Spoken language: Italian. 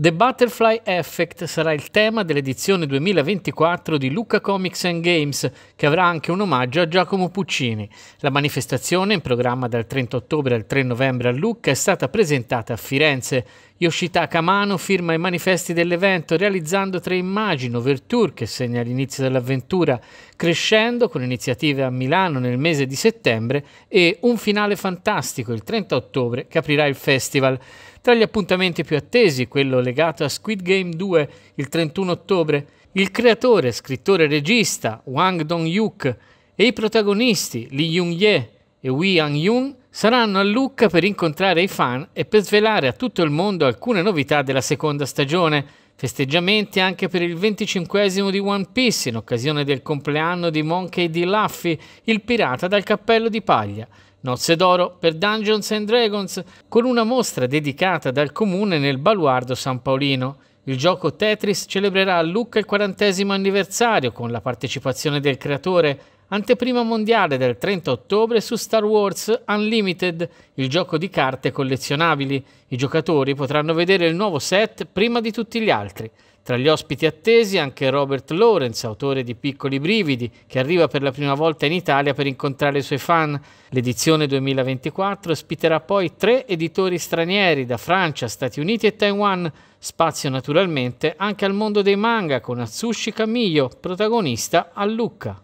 The Butterfly Effect sarà il tema dell'edizione 2024 di Luca Comics and Games, che avrà anche un omaggio a Giacomo Puccini. La manifestazione, in programma dal 30 ottobre al 3 novembre a Lucca, è stata presentata a Firenze Yoshitaka Mano firma i manifesti dell'evento realizzando tre immagini, Overture che segna l'inizio dell'avventura, crescendo con iniziative a Milano nel mese di settembre e un finale fantastico il 30 ottobre che aprirà il festival. Tra gli appuntamenti più attesi, quello legato a Squid Game 2 il 31 ottobre, il creatore, scrittore e regista Wang Dong-yuk e i protagonisti Lee Jung-ye e Wee Ang-yoon saranno a Lucca per incontrare i fan e per svelare a tutto il mondo alcune novità della seconda stagione, festeggiamenti anche per il 25 di One Piece in occasione del compleanno di Monkey D. Luffy, il pirata dal cappello di paglia, nozze d'oro per Dungeons and Dragons con una mostra dedicata dal comune nel baluardo San Paolino. Il gioco Tetris celebrerà a Lucca il quarantesimo anniversario con la partecipazione del creatore anteprima mondiale del 30 ottobre su Star Wars Unlimited, il gioco di carte collezionabili. I giocatori potranno vedere il nuovo set prima di tutti gli altri. Tra gli ospiti attesi anche Robert Lawrence, autore di Piccoli Brividi, che arriva per la prima volta in Italia per incontrare i suoi fan. L'edizione 2024 ospiterà poi tre editori stranieri da Francia, Stati Uniti e Taiwan, spazio naturalmente anche al mondo dei manga con Atsushi Kamiyo, protagonista a Lucca.